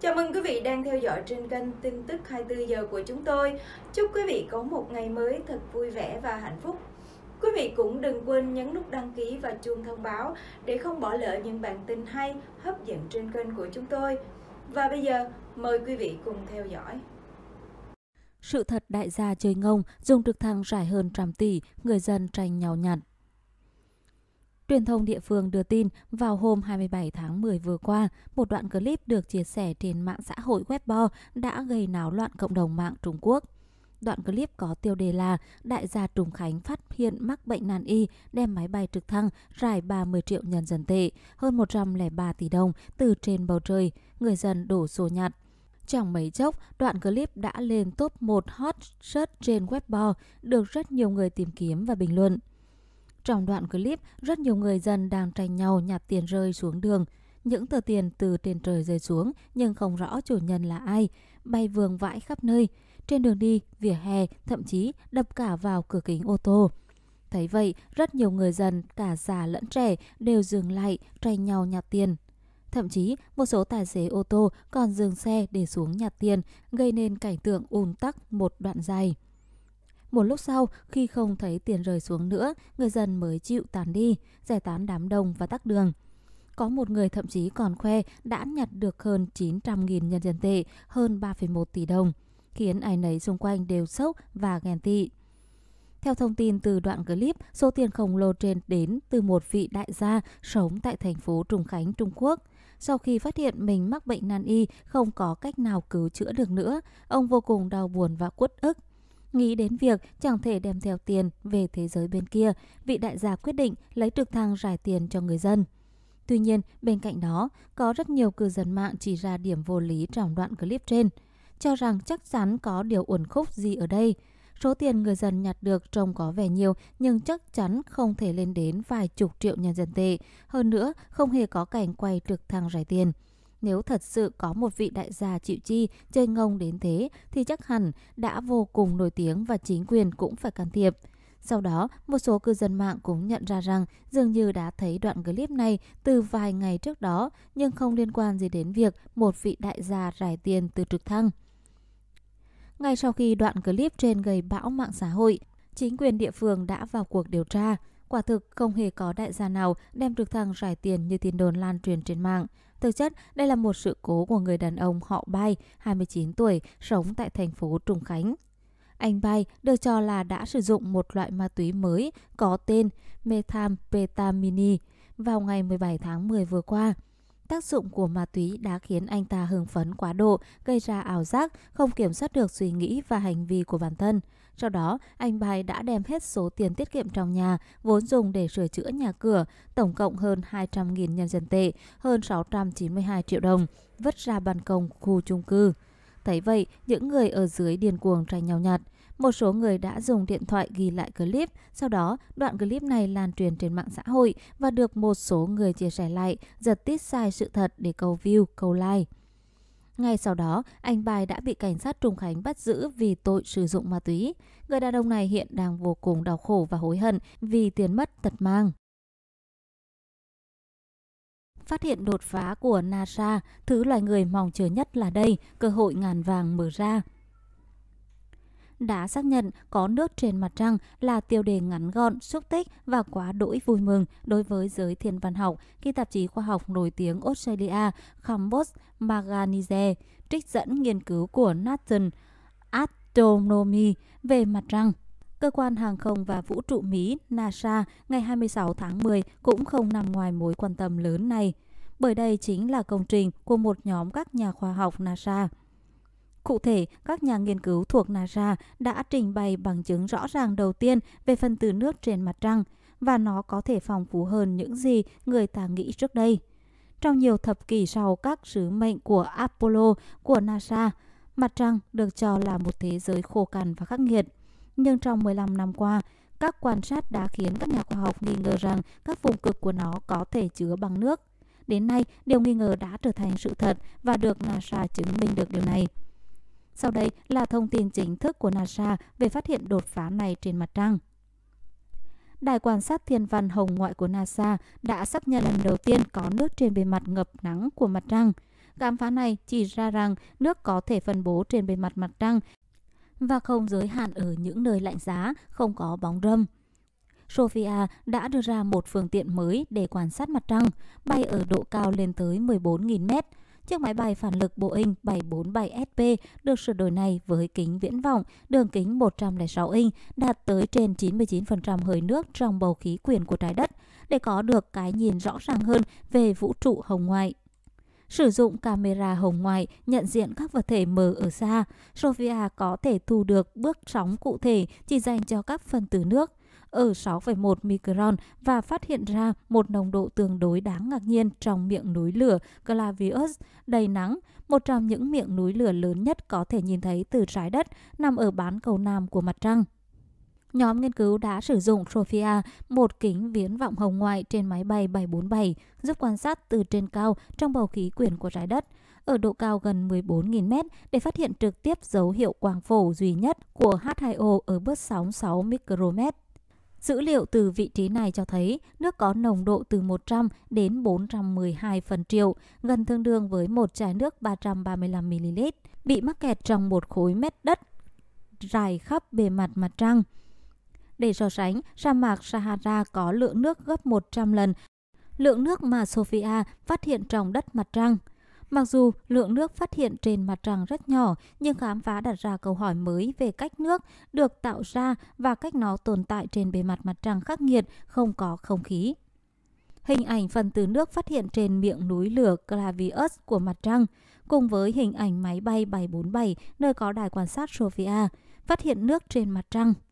Chào mừng quý vị đang theo dõi trên kênh tin tức 24 giờ của chúng tôi. Chúc quý vị có một ngày mới thật vui vẻ và hạnh phúc. Quý vị cũng đừng quên nhấn nút đăng ký và chuông thông báo để không bỏ lỡ những bản tin hay, hấp dẫn trên kênh của chúng tôi. Và bây giờ, mời quý vị cùng theo dõi. Sự thật đại gia chơi ngông, dùng trực thăng rải hơn trăm tỷ, người dân tranh nhau nhặt. Truyền thông địa phương đưa tin vào hôm 27 tháng 10 vừa qua, một đoạn clip được chia sẻ trên mạng xã hội Weibo đã gây náo loạn cộng đồng mạng Trung Quốc. Đoạn clip có tiêu đề là Đại gia Trùng Khánh phát hiện mắc bệnh nan y, đem máy bay trực thăng rải 30 triệu nhân dân tệ, hơn 103 tỷ đồng từ trên bầu trời, người dân đổ xô nhặt. Chẳng mấy chốc, đoạn clip đã lên top 1 hot search trên Weibo, được rất nhiều người tìm kiếm và bình luận. Trong đoạn clip, rất nhiều người dân đang tranh nhau nhặt tiền rơi xuống đường. Những tờ tiền từ trên trời rơi xuống nhưng không rõ chủ nhân là ai, bay vương vãi khắp nơi. Trên đường đi, vỉa hè, thậm chí đập cả vào cửa kính ô tô. Thấy vậy, rất nhiều người dân, cả già lẫn trẻ, đều dừng lại, tranh nhau nhặt tiền. Thậm chí, một số tài xế ô tô còn dừng xe để xuống nhặt tiền, gây nên cảnh tượng ùn tắc một đoạn dài. Một lúc sau, khi không thấy tiền rơi xuống nữa, người dân mới chịu tàn đi, giải tán đám đông và tắc đường. Có một người thậm chí còn khoe đã nhặt được hơn 900.000 nhân dân tệ, hơn 3,1 tỷ đồng, khiến ai nấy xung quanh đều sốc và ghen tị. Theo thông tin từ đoạn clip, số tiền khổng lồ trên đến từ một vị đại gia sống tại thành phố Trùng Khánh, Trung Quốc. Sau khi phát hiện mình mắc bệnh nan y không có cách nào cứu chữa được nữa, ông vô cùng đau buồn và quất ức. Nghĩ đến việc chẳng thể đem theo tiền về thế giới bên kia, vị đại gia quyết định lấy trực thăng rải tiền cho người dân. Tuy nhiên, bên cạnh đó, có rất nhiều cư dân mạng chỉ ra điểm vô lý trong đoạn clip trên, cho rằng chắc chắn có điều uẩn khúc gì ở đây. Số tiền người dân nhặt được trông có vẻ nhiều nhưng chắc chắn không thể lên đến vài chục triệu nhân dân tệ. Hơn nữa, không hề có cảnh quay trực thăng rải tiền. Nếu thật sự có một vị đại gia chịu chi, chơi ngông đến thế thì chắc hẳn đã vô cùng nổi tiếng và chính quyền cũng phải can thiệp. Sau đó, một số cư dân mạng cũng nhận ra rằng dường như đã thấy đoạn clip này từ vài ngày trước đó nhưng không liên quan gì đến việc một vị đại gia rải tiền từ trực thăng. Ngay sau khi đoạn clip trên gây bão mạng xã hội, chính quyền địa phương đã vào cuộc điều tra. Quả thực không hề có đại gia nào đem trực thăng rải tiền như tin đồn lan truyền trên mạng. Thực chất, đây là một sự cố của người đàn ông họ Bay, 29 tuổi, sống tại thành phố Trùng Khánh. Anh Bay được cho là đã sử dụng một loại ma túy mới có tên methamphetamine vào ngày 17 tháng 10 vừa qua. Tác dụng của ma túy đã khiến anh ta hưng phấn quá độ, gây ra ảo giác, không kiểm soát được suy nghĩ và hành vi của bản thân. Sau đó, anh Bài đã đem hết số tiền tiết kiệm trong nhà, vốn dùng để sửa chữa nhà cửa, tổng cộng hơn 200.000 nhân dân tệ, hơn 692 triệu đồng, vứt ra ban công khu chung cư. Thấy vậy, những người ở dưới điên cuồng tranh nhau nhặt một số người đã dùng điện thoại ghi lại clip, sau đó đoạn clip này lan truyền trên mạng xã hội và được một số người chia sẻ lại, giật tít sai sự thật để câu view, câu like. Ngay sau đó, anh Bài đã bị cảnh sát Trùng Khánh bắt giữ vì tội sử dụng ma túy. Người đàn ông này hiện đang vô cùng đau khổ và hối hận vì tiền mất tật mang phát hiện đột phá của NASA, thứ loài người mong chờ nhất là đây, cơ hội ngàn vàng mở ra đã xác nhận có nước trên mặt trăng là tiêu đề ngắn gọn, xúc tích và quá đỗi vui mừng đối với giới thiên văn học khi tạp chí khoa học nổi tiếng Australia Campos Maganize trích dẫn nghiên cứu của Nathan Astronomy về mặt trăng. Cơ quan Hàng không và Vũ trụ Mỹ NASA ngày 26 tháng 10 cũng không nằm ngoài mối quan tâm lớn này, bởi đây chính là công trình của một nhóm các nhà khoa học NASA. Cụ thể, các nhà nghiên cứu thuộc NASA đã trình bày bằng chứng rõ ràng đầu tiên về phần tử nước trên mặt trăng và nó có thể phong phú hơn những gì người ta nghĩ trước đây. Trong nhiều thập kỷ sau các sứ mệnh của Apollo của NASA, mặt trăng được cho là một thế giới khô cằn và khắc nghiệt. Nhưng trong 15 năm qua, các quan sát đã khiến các nhà khoa học nghi ngờ rằng các vùng cực của nó có thể chứa bằng nước. Đến nay, điều nghi ngờ đã trở thành sự thật và được NASA chứng minh được điều này. Sau đây là thông tin chính thức của NASA về phát hiện đột phá này trên mặt trăng. Đài quan sát thiên văn hồng ngoại của NASA đã xác nhận lần đầu tiên có nước trên bề mặt ngập nắng của mặt trăng. Khám phá này chỉ ra rằng nước có thể phân bố trên bề mặt mặt trăng và không giới hạn ở những nơi lạnh giá, không có bóng râm. Sophia đã đưa ra một phương tiện mới để quan sát mặt trăng, bay ở độ cao lên tới 14.000 mét. Chiếc máy bay phản lực Boeing 747SP được sửa đổi này với kính viễn vọng, đường kính 106 inch, đạt tới trên 99% hơi nước trong bầu khí quyển của trái đất để có được cái nhìn rõ ràng hơn về vũ trụ hồng ngoại sử dụng camera hồng ngoại nhận diện các vật thể mờ ở xa, Sofia có thể thu được bước sóng cụ thể chỉ dành cho các phân tử nước ở 6,1 micron và phát hiện ra một nồng độ tương đối đáng ngạc nhiên trong miệng núi lửa Clavius đầy nắng, một trong những miệng núi lửa lớn nhất có thể nhìn thấy từ trái đất nằm ở bán cầu nam của mặt trăng. Nhóm nghiên cứu đã sử dụng Sophia, một kính viễn vọng hồng ngoại trên máy bay 747, giúp quan sát từ trên cao trong bầu khí quyển của trái đất ở độ cao gần 14.000 m để phát hiện trực tiếp dấu hiệu quang phổ duy nhất của H2O ở bước sóng 6 micromet. Dữ liệu từ vị trí này cho thấy nước có nồng độ từ 100 đến 412 phần triệu, gần tương đương với một chai nước 335ml, bị mắc kẹt trong một khối mét đất rải khắp bề mặt mặt trăng. Để so sánh, sa mạc Sahara có lượng nước gấp 100 lần lượng nước mà Sophia phát hiện trong đất mặt trăng – Mặc dù lượng nước phát hiện trên mặt trăng rất nhỏ, nhưng khám phá đặt ra câu hỏi mới về cách nước được tạo ra và cách nó tồn tại trên bề mặt mặt trăng khắc nghiệt, không có không khí. Hình ảnh phần tử nước phát hiện trên miệng núi lửa Clavius của mặt trăng, cùng với hình ảnh máy bay 747 nơi có đài quan sát Sofia, phát hiện nước trên mặt trăng –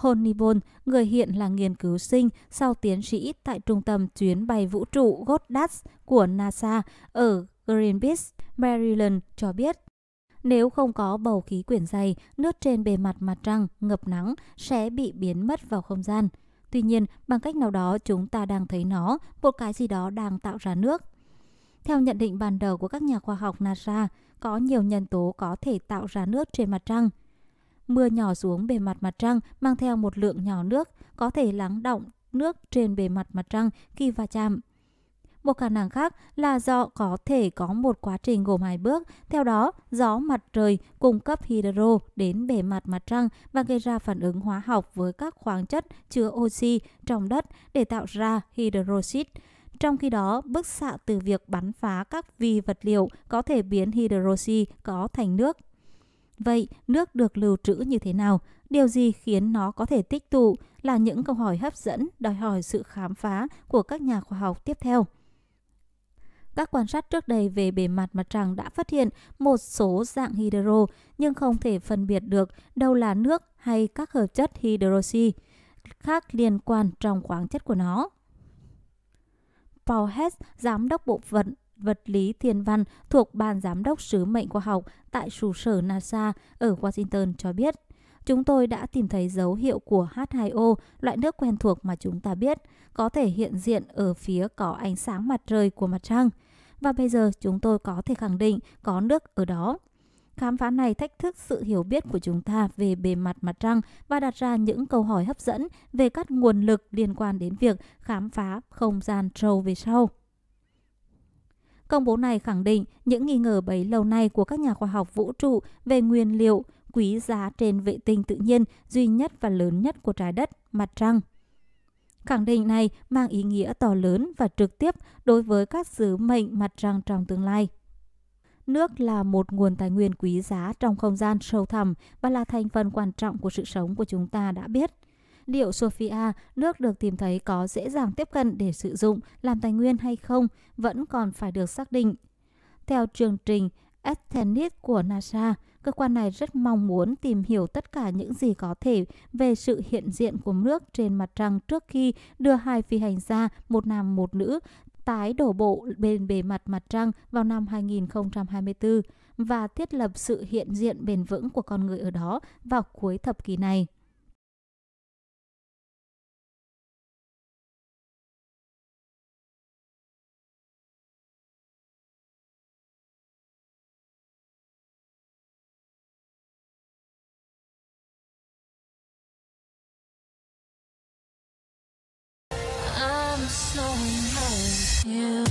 Honibon, người hiện là nghiên cứu sinh sau tiến sĩ tại trung tâm chuyến bay vũ trụ Goddard của NASA ở Greenwich, Maryland cho biết. Nếu không có bầu khí quyển dày, nước trên bề mặt mặt trăng ngập nắng sẽ bị biến mất vào không gian. Tuy nhiên, bằng cách nào đó chúng ta đang thấy nó, một cái gì đó đang tạo ra nước. Theo nhận định ban đầu của các nhà khoa học NASA, có nhiều nhân tố có thể tạo ra nước trên mặt trăng – Mưa nhỏ xuống bề mặt mặt trăng mang theo một lượng nhỏ nước, có thể lắng động nước trên bề mặt mặt trăng khi va chạm. Một khả năng khác là do có thể có một quá trình gồm hai bước, theo đó gió mặt trời cung cấp hydro đến bề mặt mặt trăng và gây ra phản ứng hóa học với các khoáng chất chứa oxy trong đất để tạo ra hydroxit. Trong khi đó, bức xạ từ việc bắn phá các vi vật liệu có thể biến hydroxy có thành nước Vậy, nước được lưu trữ như thế nào? Điều gì khiến nó có thể tích tụ là những câu hỏi hấp dẫn đòi hỏi sự khám phá của các nhà khoa học tiếp theo. Các quan sát trước đây về bề mặt mặt trăng đã phát hiện một số dạng hydro nhưng không thể phân biệt được đâu là nước hay các hợp chất hydroxy khác liên quan trong khoáng chất của nó. Paul Hess, giám đốc bộ phận vật lý thiên văn thuộc Ban Giám đốc Sứ mệnh Khoa học tại trụ sở NASA ở Washington cho biết chúng tôi đã tìm thấy dấu hiệu của H2O, loại nước quen thuộc mà chúng ta biết, có thể hiện diện ở phía có ánh sáng mặt trời của mặt trăng. Và bây giờ chúng tôi có thể khẳng định có nước ở đó. Khám phá này thách thức sự hiểu biết của chúng ta về bề mặt mặt trăng và đặt ra những câu hỏi hấp dẫn về các nguồn lực liên quan đến việc khám phá không gian trâu về sau. Công bố này khẳng định những nghi ngờ bấy lâu nay của các nhà khoa học vũ trụ về nguyên liệu quý giá trên vệ tinh tự nhiên duy nhất và lớn nhất của trái đất, mặt trăng. Khẳng định này mang ý nghĩa to lớn và trực tiếp đối với các sứ mệnh mặt trăng trong tương lai. Nước là một nguồn tài nguyên quý giá trong không gian sâu thẳm và là thành phần quan trọng của sự sống của chúng ta đã biết liệu Sophia nước được tìm thấy có dễ dàng tiếp cận để sử dụng làm tài nguyên hay không vẫn còn phải được xác định. Theo chương trình Atlantis của NASA, cơ quan này rất mong muốn tìm hiểu tất cả những gì có thể về sự hiện diện của nước trên mặt trăng trước khi đưa hai phi hành gia, một nam một nữ, tái đổ bộ bên bề mặt mặt trăng vào năm 2024 và thiết lập sự hiện diện bền vững của con người ở đó vào cuối thập kỷ này. you.